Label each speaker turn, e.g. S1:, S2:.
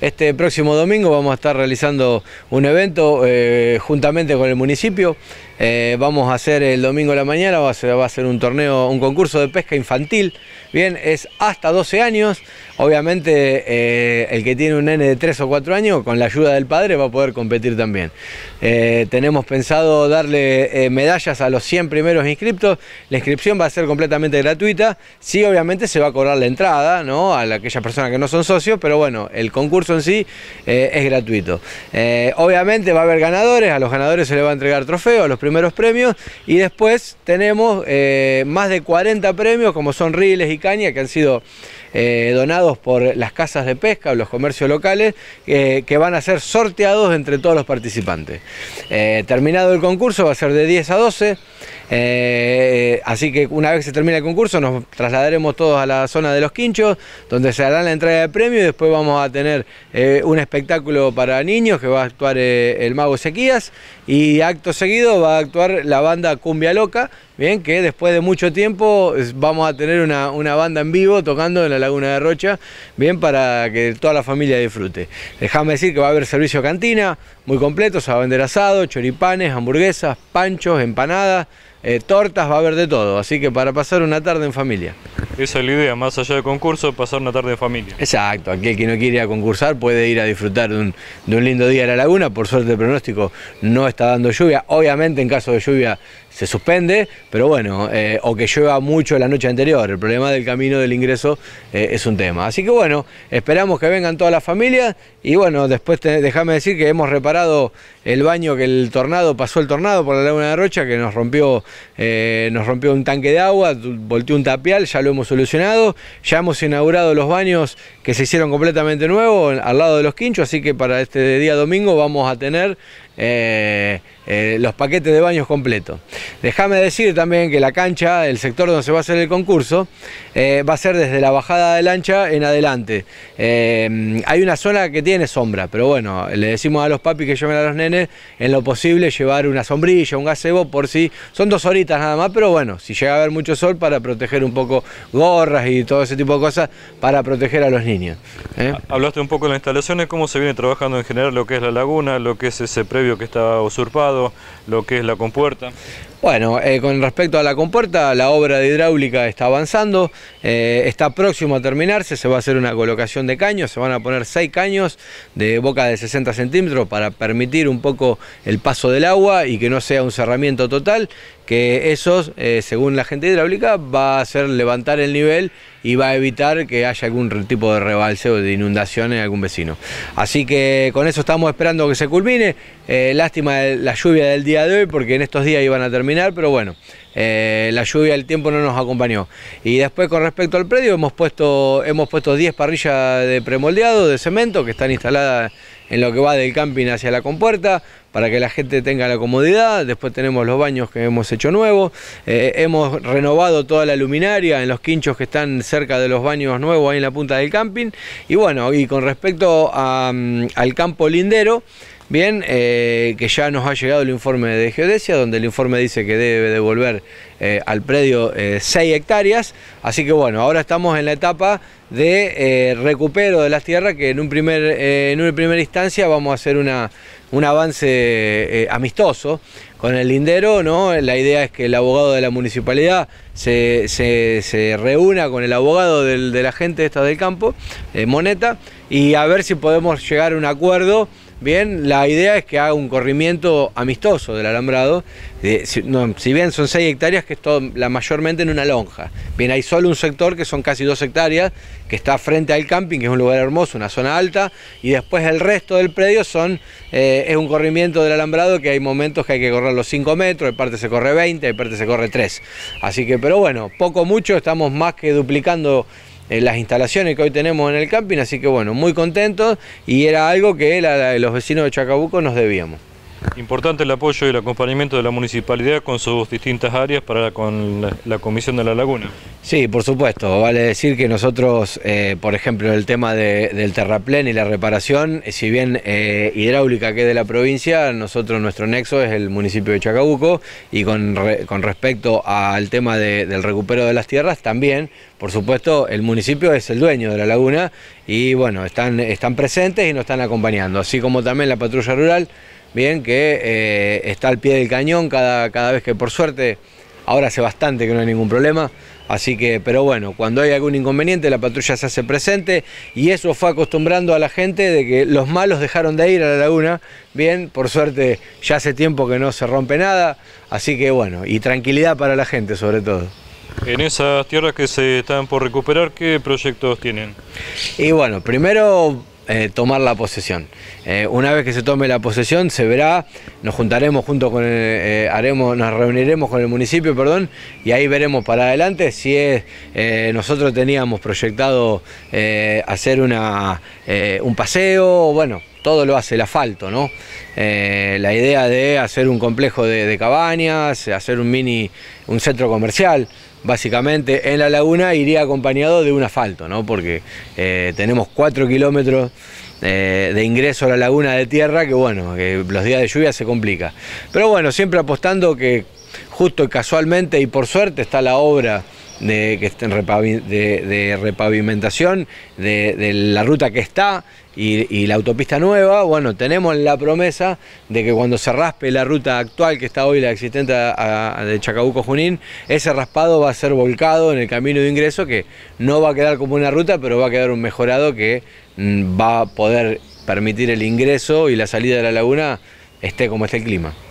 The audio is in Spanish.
S1: Este próximo domingo vamos a estar realizando un evento eh, juntamente con el municipio eh, vamos a hacer el domingo a la mañana, va a, ser, un torneo, un concurso de pesca infantil. Bien, es hasta 12 años. Obviamente eh, el que tiene un nene de 3 o 4 años, con la ayuda del padre, va a poder competir también. Eh, tenemos pensado darle medallas a los 100 primeros inscriptos. La inscripción va a ser completamente gratuita. Sí, obviamente se va a cobrar la entrada ¿no? a aquellas personas que no son socios, pero bueno, el concurso en sí es gratuito. obviamente va a haber ganadores, a los ganadores se le va a entregar trofeos, a los primeros premios y después tenemos eh, más de 40 premios como son riles y caña que han sido eh, donados por las casas de pesca o los comercios locales eh, que van a ser sorteados entre todos los participantes. terminado el concurso va a ser de 10 a 12. Eh, así que una vez se termine el concurso nos trasladaremos todos a la zona de los quinchos, donde se hará la entrega de premio y después vamos a tener eh, un espectáculo para niños que va a actuar eh, el mago Sequías y acto seguido va a actuar la banda Cumbia Loca, bien que después de mucho tiempo vamos a tener una, una banda en vivo tocando en la Laguna de Rocha, bien para que toda la familia disfrute. Déjame decir que va a haber servicio cantina muy completo, se va a vender asado, choripanes, hamburguesas, panchos, empanadas, eh, tortas, va a haber de todo. Así que para pasar una tarde en familia.
S2: Esa es la idea, más allá del concurso, pasar una tarde en familia.
S1: Exacto, aquel que no quiere ir concursar puede ir a disfrutar de un, lindo día a la laguna. Por suerte el pronóstico no está dando lluvia. Obviamente en caso de lluvia se suspende, pero bueno, eh, o que llueva mucho la noche anterior. El problema del camino del ingreso eh, es un tema. Así que bueno, esperamos que vengan todas las familias y bueno, después déjame decir que hemos reparado el baño que el tornado, pasó el tornado por la laguna de Rocha, que nos rompió, eh, nos rompió un tanque de agua, volteó un tapial, ya lo hemos solucionado, ya hemos inaugurado los baños que se hicieron completamente nuevos al lado de los quinchos, así que para este día domingo vamos a tener... Eh, los paquetes de baños completos. Déjame decir también que la cancha, el sector donde se va a hacer el concurso, eh, va a ser desde la bajada de lancha en adelante. Eh, hay una zona que tiene sombra, pero bueno, le decimos a los papis que lleven a los nenes en lo posible llevar una sombrilla, un gazebo por si. Son dos horitas nada más, pero bueno, si llega a haber mucho sol para proteger un poco gorras y todo ese tipo de cosas para proteger a los niños.
S2: Hablaste un poco de las instalaciones, cómo se viene trabajando en general lo que es la laguna, lo que es ese previo que está usurpado lo
S1: que es la compuerta. Bueno, eh, con respecto a la compuerta, la obra de hidráulica está avanzando, eh, está próximo a terminarse, se va a hacer una colocación de caños, se van a poner seis caños de boca de 60 centímetros para permitir un poco el paso del agua y que no sea un cerramiento total que esos, eh, según la gente hidráulica, va a hacer levantar el nivel y va a evitar que haya algún tipo de rebalse o de inundación en algún vecino. Así que con eso estamos esperando que se culmine. Eh, lástima la lluvia del día de hoy porque en estos días iban a terminar, pero bueno. Eh, la lluvia, el tiempo no nos acompañó. Y después con respecto al predio hemos puesto, hemos puesto 10 parrillas de premoldeado, de cemento, que están instaladas en lo que va del camping hacia la compuerta, para que la gente tenga la comodidad. Después tenemos los baños que hemos hecho nuevos. Eh, hemos renovado toda la luminaria en los quinchos que están cerca de los baños nuevos ahí en la punta del camping. Y bueno, y con respecto mm, al campo lindero, Bien, eh, que ya nos ha llegado el informe de Geodesia, donde el informe dice que debe devolver eh, al predio 6 eh, hectáreas. Así que bueno, ahora estamos en la etapa de recupero de las tierras, que en, un primer, en una primera instancia vamos a hacer una, un avance amistoso con el lindero, ¿no? La idea es que el abogado de la municipalidad se, reúna con el abogado del, de la gente esta del campo, Moneta, y a ver si podemos llegar a un acuerdo Bien, la idea es que haga un corrimiento amistoso del alambrado. Eh, si, bien son 6 hectáreas, que es la mayormente en una lonja. Bien, hay solo un sector que son casi 2 hectáreas, que está frente al camping, que es un lugar hermoso, una zona alta, y después el resto del predio son, eh, es un corrimiento del alambrado que hay momentos que hay que correr los 5 metros, de parte se corre 20, hay parte se corre 3. Así que, pero bueno, poco mucho, estamos más que duplicando las instalaciones que hoy tenemos en el camping, así que bueno, muy contentos y era algo que los vecinos de Chacabuco nos debíamos.
S2: Importante el apoyo y el acompañamiento de la municipalidad con sus distintas áreas para con la, Comisión de la Laguna.
S1: Sí, por supuesto. Vale decir que nosotros, eh, por ejemplo, el tema del terraplén y la reparación, eh, si bien eh, hidráulica que es de la provincia, nosotros nuestro nexo es el municipio de Chacabuco y con, respecto al tema del recupero de las tierras también, por supuesto, el municipio es el dueño de la laguna y bueno, están, están presentes y nos están acompañando, así como también la patrulla rural, bien, que eh, está al pie del cañón cada, cada vez que por suerte, ahora hace bastante que no hay ningún problema, Así que, pero bueno, cuando hay algún inconveniente la patrulla se hace presente y eso fue acostumbrando a la gente de que los malos dejaron de ir a la laguna. Bien, por suerte ya hace tiempo que no se rompe nada, así que bueno, y tranquilidad para la gente sobre todo.
S2: En esas tierras que se están por recuperar, ¿qué proyectos tienen?
S1: Y bueno, primero eh, tomar la posesión. Eh, una vez que se tome la posesión, se verá, nos juntaremos junto con, eh, haremos, nos reuniremos con el municipio, perdón, y ahí veremos para adelante si nosotros teníamos proyectado hacer un paseo, o bueno, todo lo hace el asfalto, ¿no? Eh, la idea de hacer un complejo de, cabañas, hacer un mini, un centro comercial, básicamente en la laguna iría acompañado de un asfalto, ¿no? Porque eh, tenemos 4 kilómetros eh, de ingreso a la laguna de tierra que, bueno, que los días de lluvia se complica. Pero bueno, siempre apostando que justo y casualmente y por suerte está la obra de, de repavimentación de, la ruta que está y, la autopista nueva, bueno, tenemos la promesa de que cuando se raspe la ruta actual que está hoy, la existente de Chacabuco-Junín, ese raspado va a ser volcado en el camino de ingreso, que no va a quedar como una ruta, pero va a quedar un mejorado que mm, va a poder permitir el ingreso y la salida de la laguna esté como esté el clima.